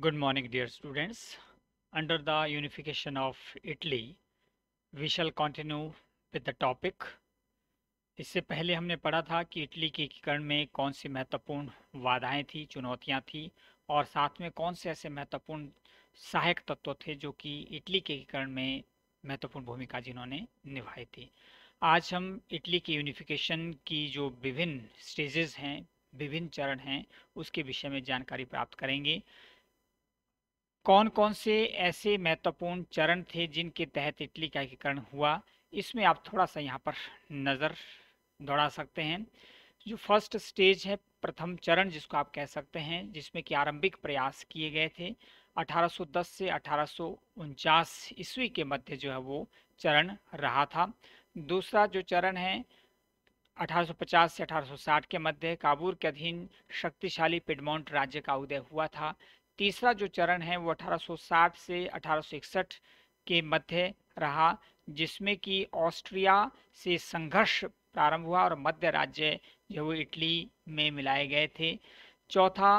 Good morning dear students. Under the unification of Italy, we shall continue with the topic. इससे पहले हमने पढ़ा था कि इटली के एकीकरण में कौन सी महत्वपूर्ण बाधाएं थी चुनौतियां थी और साथ में कौन से ऐसे महत्वपूर्ण सहायक तत्व थे जो कि इटली के एकीकरण में महत्वपूर्ण भूमिका जिन्होंने निभाई थी आज हम इटली के यूनिफिकेशन की जो विभिन्न स्टेजेस हैं विभिन्न चरण हैं उसके विषय में जानकारी प्राप्त करेंगे कौन कौन से ऐसे महत्वपूर्ण चरण थे जिनके तहत इटली का एकीकरण हुआ इसमें आप थोड़ा सा यहाँ पर नज़र दौड़ा सकते हैं जो फर्स्ट स्टेज है प्रथम चरण जिसको आप कह सकते हैं जिसमें कि आरंभिक प्रयास किए गए थे 1810 से अठारह ईस्वी के मध्य जो है वो चरण रहा था दूसरा जो चरण है 1850 से 1860 के मध्य काबूर के अधीन शक्तिशाली पिडमोंट राज्य का उदय हुआ था तीसरा जो चरण है वो 1860 से 1861 के मध्य रहा जिसमें कि ऑस्ट्रिया से संघर्ष प्रारंभ हुआ और मध्य राज्य जो वो इटली में मिलाए गए थे चौथा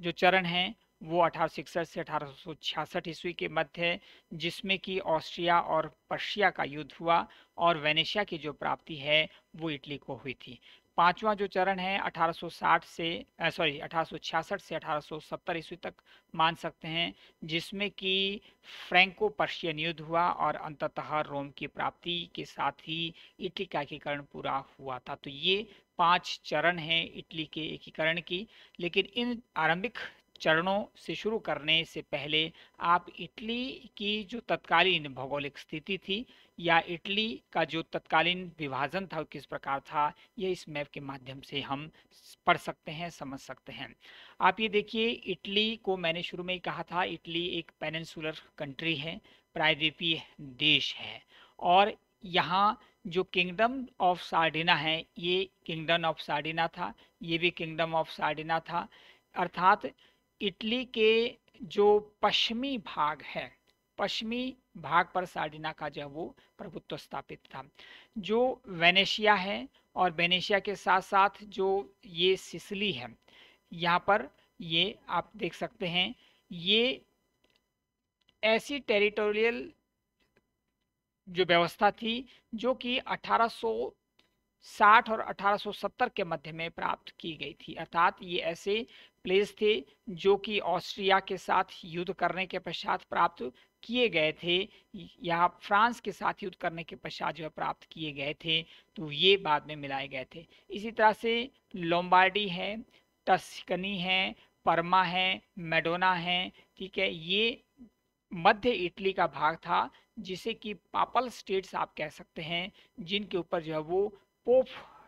जो चरण है वो 1861 से अठारह ईस्वी के मध्य जिसमें कि ऑस्ट्रिया और पर्शिया का युद्ध हुआ और वेनेशिया की जो प्राप्ति है वो इटली को हुई थी पांचवा जो चरण है 1860 से सॉरी 1866 से 1870 ईस्वी तक मान सकते हैं जिसमें कि फ्रैंको पर्शियन युद्ध हुआ और अंततः रोम की प्राप्ति के साथ ही इटली का एकीकरण पूरा हुआ था तो ये पांच चरण हैं इटली के एकीकरण की लेकिन इन आरंभिक चरणों से शुरू करने से पहले आप इटली की जो तत्कालीन भौगोलिक स्थिति थी या इटली का जो तत्कालीन विभाजन था किस प्रकार था ये इस मैप के माध्यम से हम पढ़ सकते हैं समझ सकते हैं आप ये देखिए इटली को मैंने शुरू में ही कहा था इटली एक पेनिनसुलर कंट्री है प्रायद्वीपीय देश है और यहाँ जो किंगडम ऑफ सार्डिना है ये किंगडम ऑफ सार्डिना था ये भी किंगडम ऑफ सार्डिना था अर्थात इटली के जो पश्चिमी भाग है पश्चिमी भाग पर सार्डिना का जो है वो प्रभुत्व स्थापित था जो वेनेशिया है और वेनेशिया के साथ साथ जो ये सिसली है यहाँ पर ये आप देख सकते हैं ये ऐसी टेरिटोरियल जो व्यवस्था थी जो कि अठारह साठ और 1870 के मध्य में प्राप्त की गई थी अर्थात ये ऐसे प्लेस थे जो कि ऑस्ट्रिया के साथ युद्ध करने के पश्चात प्राप्त किए गए थे या फ्रांस के साथ युद्ध करने के पश्चात जो है प्राप्त किए गए थे तो ये बाद में मिलाए गए थे इसी तरह से लोम्बार्डी है टस्कनी है परमा है मेडोना है ठीक है ये मध्य इटली का भाग था जिसे कि पापल स्टेट्स आप कह सकते हैं जिनके ऊपर जो है वो पोप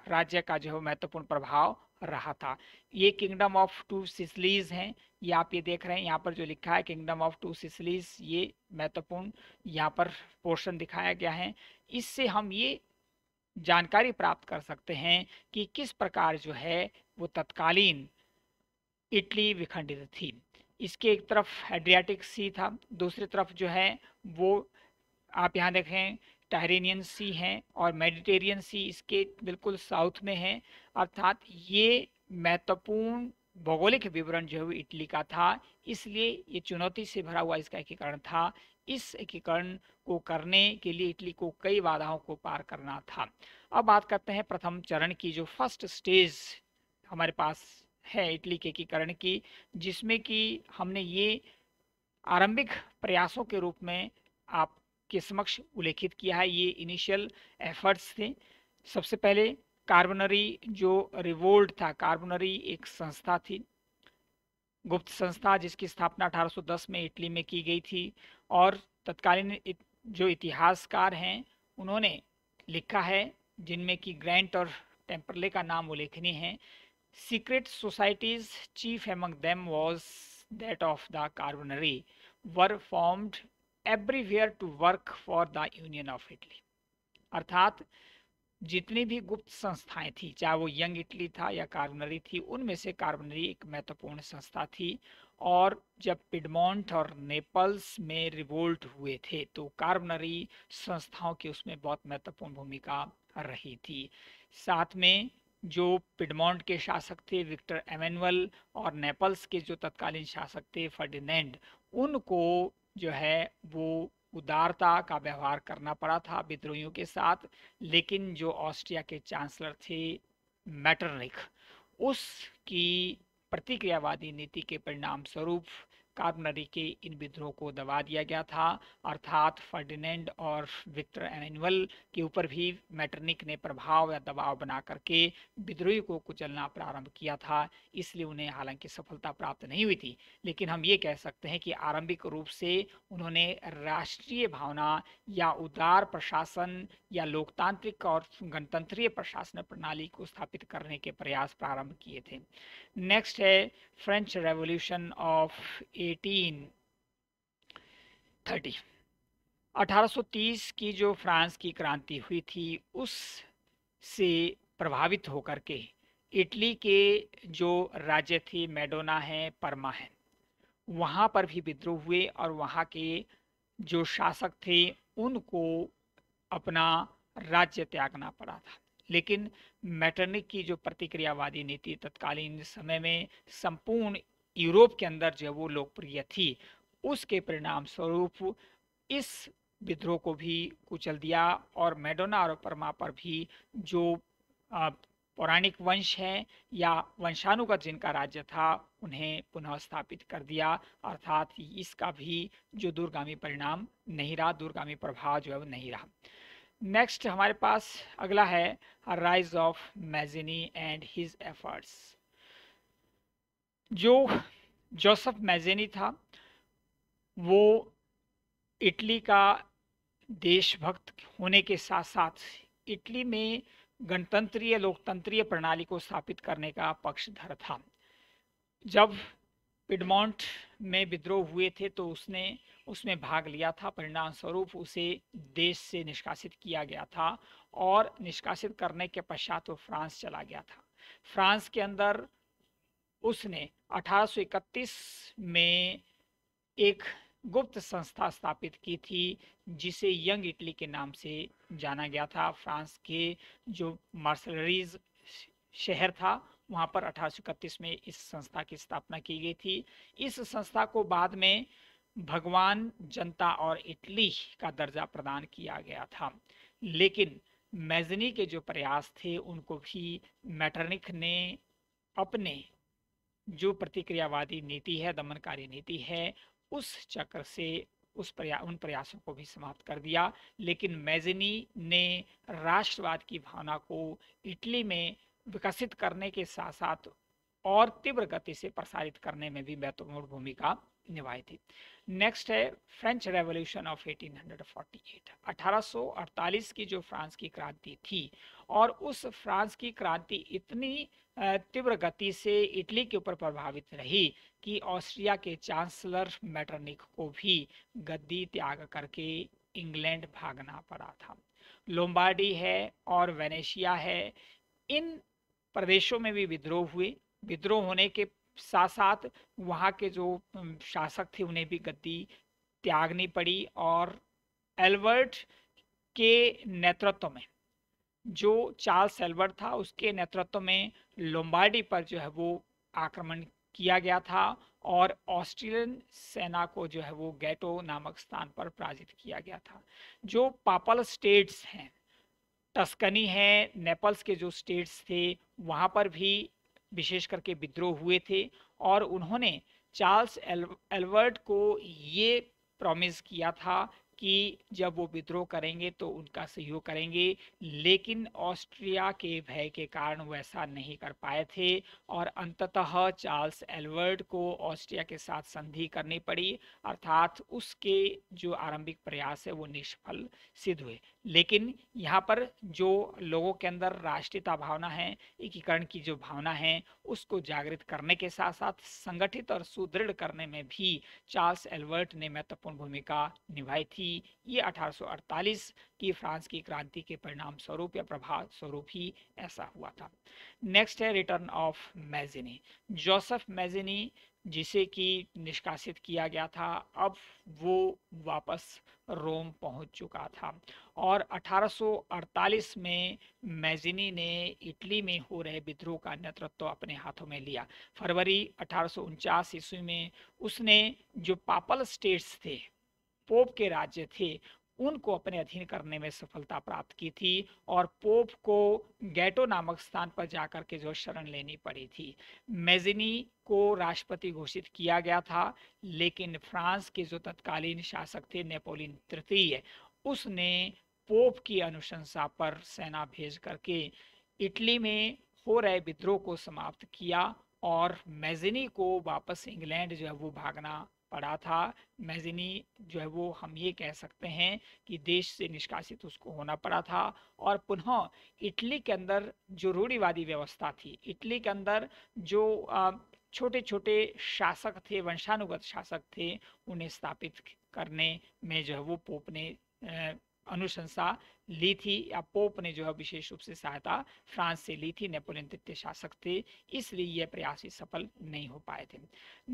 राज्य का जो है महत्वपूर्ण प्रभाव रहा था ये किंगडम ऑफ टू सिसलीज हैं ये आप ये देख रहे हैं यहाँ पर जो लिखा है किंगडम ऑफ टू सिसलीज ये महत्वपूर्ण यहाँ पर पोर्शन दिखाया गया है इससे हम ये जानकारी प्राप्त कर सकते हैं कि किस प्रकार जो है वो तत्कालीन इटली विखंडित थी इसके एक तरफ एड्रियाटिक सी था दूसरी तरफ जो है वो आप यहाँ देखें टायरेनियन सी हैं और मेडिटेरियन सी इसके बिल्कुल साउथ में है अर्थात ये महत्वपूर्ण भौगोलिक विवरण जो है इटली का था इसलिए ये चुनौती से भरा हुआ इसका एकीकरण था इस एकीकरण को करने के लिए इटली को कई बाधाओं को पार करना था अब बात करते हैं प्रथम चरण की जो फर्स्ट स्टेज हमारे पास है इटली के एकीकरण की जिसमें कि हमने ये आरंभिक प्रयासों के रूप में आप के समक्ष उल्लेखित किया है ये इनिशियल एफर्ट्स थे सबसे पहले कार्बनरी जो रिवोल्ट था कार्बनरी एक संस्था थी गुप्त संस्था जिसकी स्थापना 1810 में इटली में की गई थी और तत्कालीन जो इतिहासकार हैं उन्होंने लिखा है जिनमें कि ग्रैंट और टेम्परले का नाम उल्लेखनीय है secret societies chief among them was that of the Carbonari were formed everywhere to work for the union of Italy अर्थात जितनी भी गुप्त संस्थाएं थी चाहे वो यंग इटली था या कार्बनरी थी उनमें से कार्बनरी एक महत्वपूर्ण संस्था थी और जब पिडमोंट और नेपल्स में रिवोल्ट हुए थे तो कार्बनरी संस्थाओं की उसमें बहुत महत्वपूर्ण भूमिका रही थी साथ में जो पिडमोंट के शासक थे विक्टर एमेनुअल और नेपल्स के जो तत्कालीन शासक थे फर्डिनेंड उनको जो है वो उदारता का व्यवहार करना पड़ा था विद्रोहियों के साथ लेकिन जो ऑस्ट्रिया के चांसलर थे मैटरनिक उसकी प्रतिक्रियावादी नीति के परिणाम स्वरूप कार्बनरी के इन विद्रोह को दबा दिया गया था अर्थात फर्डिनेंड और विक्टर एनिवल के ऊपर भी मैटरनिक ने प्रभाव या दबाव बना करके विद्रोही को कुचलना प्रारंभ किया था इसलिए उन्हें हालांकि सफलता प्राप्त नहीं हुई थी लेकिन हम ये कह सकते हैं कि आरंभिक रूप से उन्होंने राष्ट्रीय भावना या उदार प्रशासन या लोकतांत्रिक और गणतंत्रीय प्रशासन प्रणाली को स्थापित करने के प्रयास प्रारंभ किए थे नेक्स्ट है French revolution of eighteen thirty 1830 की जो फ्रांस की क्रांति हुई थी उस से प्रभावित होकर के इटली के जो राज्य थे मेडोना है परमा है वहाँ पर भी विद्रोह हुए और वहाँ के जो शासक थे उनको अपना राज्य त्यागना पड़ा था लेकिन मैटर्निक की जो प्रतिक्रियावादी नीति तत्कालीन समय में संपूर्ण यूरोप के अंदर जो वो लोकप्रिय थी उसके परिणाम स्वरूप इस विद्रोह को भी कुचल दिया और मैडोना और परमा पर भी जो पौराणिक वंश है या वंशानुगत जिनका राज्य था उन्हें पुनः स्थापित कर दिया अर्थात इसका भी जो दूरगामी परिणाम नहीं रहा दूरगामी प्रभाव जो है वो नहीं रहा नेक्स्ट हमारे पास अगला है rise of Mazzini and his efforts जो जोसफ मैजेनी था वो इटली का देशभक्त होने के साथ साथ इटली में गणतंत्रीय लोकतंत्रीय प्रणाली को स्थापित करने का पक्षधर था जब पिडमोंट में विद्रोह हुए थे तो उसने उसमें भाग लिया था परिणाम स्वरूप उसे देश से निष्कासित किया गया था और निष्कासित करने के पश्चात वो फ्रांस चला गया था फ्रांस के अंदर उसने 1831 में एक गुप्त संस्था स्थापित की थी जिसे यंग इटली के नाम से जाना गया था फ्रांस के जो मार्सलरीज शहर था वहाँ पर अठारह में इस संस्था की स्थापना की गई थी इस संस्था को बाद में भगवान जनता और इटली का दर्जा प्रदान किया गया था लेकिन मैजनी के जो प्रयास थे उनको भी मैटरनिक ने अपने जो प्रतिक्रियावादी नीति है दमनकारी नीति है उस चक्र से उस प्रया उन प्रयासों को भी समाप्त कर दिया लेकिन मैजनी ने राष्ट्रवाद की भावना को इटली में विकसित करने के साथ साथ और तीव्र गति से प्रसारित करने में भी महत्वपूर्ण भूमिका निभाई थी नेक्स्ट है फ्रेंच रेवोल्यूशन ऑफ 1848 1848 की जो फ्रांस की क्रांति थी और उस फ्रांस की क्रांति इतनी तीव्र गति से इटली के ऊपर प्रभावित रही कि ऑस्ट्रिया के चांसलर मैटरनिक को भी गद्दी त्याग करके इंग्लैंड भागना पड़ा था लोम्बार्डी है और वेनेशिया है इन प्रदेशों में भी विद्रोह हुए विद्रोह होने के साथ साथ वहाँ के जो शासक थे उन्हें भी गद्दी त्यागनी पड़ी और एल्बर्ट के नेतृत्व में जो चार्ल्स एल्बर्ट था उसके नेतृत्व में लोम्बार्डी पर जो है वो आक्रमण किया गया था और ऑस्ट्रेलियन सेना को जो है वो गैटो नामक स्थान पर पराजित किया गया था जो पापल स्टेट्स हैं टस्कनी है नेपल्स के जो स्टेट्स थे वहाँ पर भी विशेष करके विद्रोह हुए थे और उन्होंने चार्ल्स एल्वर्ट को ये प्रॉमिस किया था कि जब वो विद्रोह करेंगे तो उनका सहयोग करेंगे लेकिन ऑस्ट्रिया के भय के कारण वैसा नहीं कर पाए थे और अंततः चार्ल्स एलवर्ड को ऑस्ट्रिया के साथ संधि करनी पड़ी अर्थात उसके जो आरंभिक प्रयास है वो निष्फल सिद्ध हुए लेकिन यहाँ पर जो लोगों के अंदर राष्ट्रीयता भावना है एकीकरण की जो भावना है उसको जागृत करने के साथ साथ संगठित और सुदृढ़ करने में भी चार्ल्स एल्वर्ट ने महत्वपूर्ण भूमिका निभाई थी थी ये 1848 की फ्रांस की क्रांति के परिणाम स्वरूप या प्रभाव स्वरूप ही ऐसा हुआ था नेक्स्ट है return of Mazzini Joseph Mazzini जिसे कि निष्कासित किया गया था अब वो वापस रोम पहुंच चुका था और 1848 में मैजिनी ने इटली में हो रहे विद्रोह का नेतृत्व तो अपने हाथों में लिया फरवरी अठारह ईस्वी में उसने जो पापल स्टेट्स थे पोप के राज्य थे उनको अपने अधीन करने में सफलता प्राप्त की थी और पोप को गैटो नामक स्थान पर जाकर के जो शरण लेनी पड़ी थी मेजिनी को राष्ट्रपति घोषित किया गया था लेकिन फ्रांस के जो तत्कालीन शासक थे नेपोलियन तृतीय उसने पोप की अनुशंसा पर सेना भेज करके इटली में हो रहे विद्रोह को समाप्त किया और मेजिनी को वापस इंग्लैंड जो है वो भागना पड़ा था मैजिनी जो है वो हम ये कह सकते हैं कि देश से निष्कासित उसको होना पड़ा था और पुनः इटली के अंदर जो रूढ़ीवादी व्यवस्था थी इटली के अंदर जो छोटे छोटे शासक थे वंशानुगत शासक थे उन्हें स्थापित करने में जो है वो पोप ने अनुशंसा ली थी या पोप ने जो है विशेष रूप से सहायता फ्रांस से ली थी नेपोलियन तृतीय शासक थे इसलिए यह प्रयास सफल नहीं हो पाए थे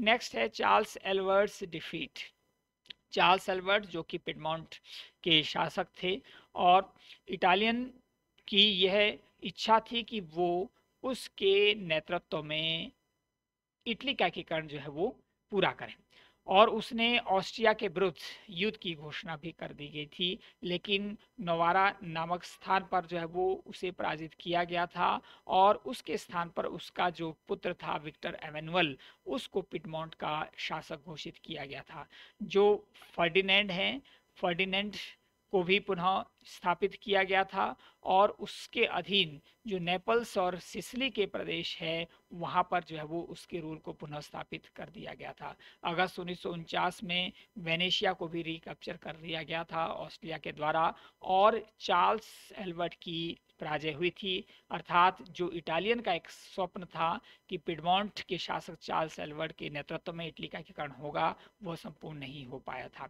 नेक्स्ट है Charles Albert's defeat Charles Albert जो कि पिडमाउंट के शासक थे और इटालियन की यह इच्छा थी कि वो उसके नेतृत्व में इटली का एकीकरण जो है वो पूरा करें और उसने ऑस्ट्रिया के विरुद्ध युद्ध की घोषणा भी कर दी गई थी लेकिन नवारा नामक स्थान पर जो है वो उसे पराजित किया गया था और उसके स्थान पर उसका जो पुत्र था विक्टर एमेनुअल उसको पिटमोंट का शासक घोषित किया गया था जो फर्डिनेंड हैं फर्डिनेंड को भी पुनः स्थापित किया गया था और उसके अधीन जो नेपल्स और सिसली के प्रदेश है वहाँ पर जो है वो उसके रूल को पुनः स्थापित कर दिया गया था अगस्त उन्नीस में वेनेशिया को भी रिकप्चर कर लिया गया था ऑस्ट्रेलिया के द्वारा और चार्ल्स एल्बर्ट की पराजय हुई थी अर्थात जो इटालियन का एक स्वप्न था कि पिडमोंट के शासक चार्ल्स एल्बर्ट के नेतृत्व में इटली का एकीकरण होगा वह संपूर्ण नहीं हो पाया था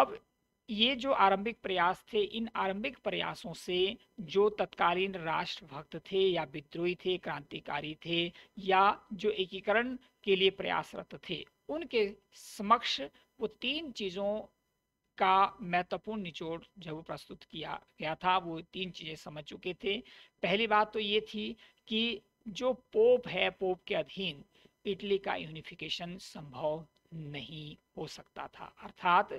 अब ये जो आरंभिक प्रयास थे इन आरंभिक प्रयासों से जो तत्कालीन राष्ट्रभक्त थे या विद्रोही थे क्रांतिकारी थे या जो एकीकरण के लिए प्रयासरत थे उनके समक्ष वो तीन चीज़ों का महत्वपूर्ण निचोड़ जब प्रस्तुत किया गया था वो तीन चीज़ें समझ चुके थे पहली बात तो ये थी कि जो पोप है पोप के अधीन इटली का यूनिफिकेशन संभव नहीं हो सकता था अर्थात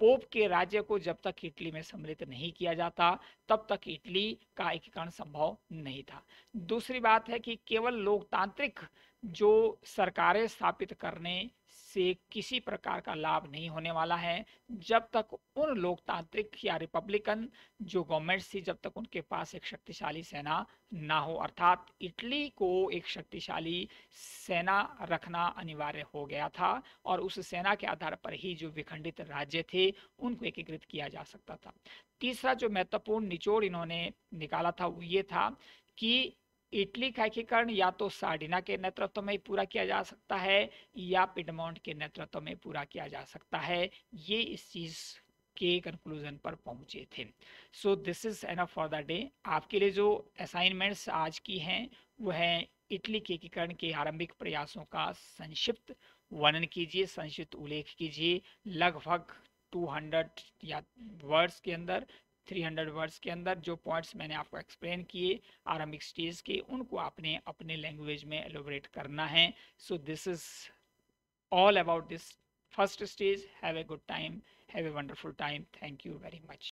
पोप के राज्य को जब तक इटली में सम्मिलित नहीं किया जाता तब तक इटली का एकीकरण संभव नहीं था दूसरी बात है कि केवल लोकतांत्रिक जो सरकारें स्थापित करने से किसी प्रकार का लाभ नहीं होने वाला है जब तक उन लोकतांत्रिक या रिपब्लिकन जो गवर्नमेंट थी जब तक उनके पास एक शक्तिशाली सेना ना हो अर्थात इटली को एक शक्तिशाली सेना रखना अनिवार्य हो गया था और उस सेना के आधार पर ही जो विखंडित राज्य थे उनको एकीकृत किया जा सकता था तीसरा जो महत्वपूर्ण निचोड़ इन्होंने निकाला था वो ये था कि इटली का एकीकरण या तो सार्डिना के नेतृत्व में पूरा किया जा सकता है या पिडमोंट के नेतृत्व में पूरा किया जा सकता है ये इस चीज़ के कंक्लूजन पर पहुंचे थे so this is an for the day आपके लिए जो असाइनमेंट्स आज की हैं वह है इटली के एकीकरण के आरंभिक प्रयासों का संक्षिप्त वर्णन कीजिए संक्षिप्त उल्लेख कीजिए लगभग 200 या वर्ड्स के अंदर थ्री हंड्रेड वर्ड्स के अंदर जो पॉइंट्स मैंने आपको एक्सप्लेन किए आरंभिक स्टेज के उनको आपने अपने लैंग्वेज में एलोबरेट करना है so this is all about this first stage have a good time have a wonderful time thank you very much